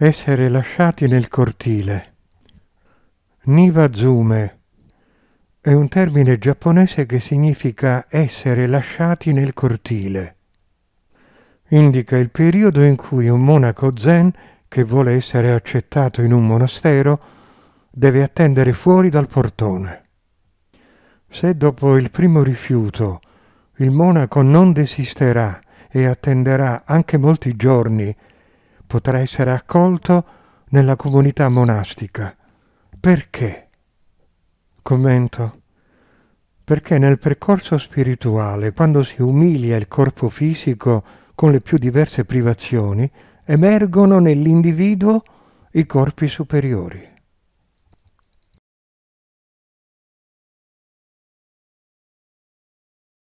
essere lasciati nel cortile. Niwazume è un termine giapponese che significa essere lasciati nel cortile. Indica il periodo in cui un monaco zen che vuole essere accettato in un monastero deve attendere fuori dal portone. Se dopo il primo rifiuto il monaco non desisterà e attenderà anche molti giorni potrà essere accolto nella comunità monastica. Perché? Commento. Perché nel percorso spirituale, quando si umilia il corpo fisico con le più diverse privazioni, emergono nell'individuo i corpi superiori.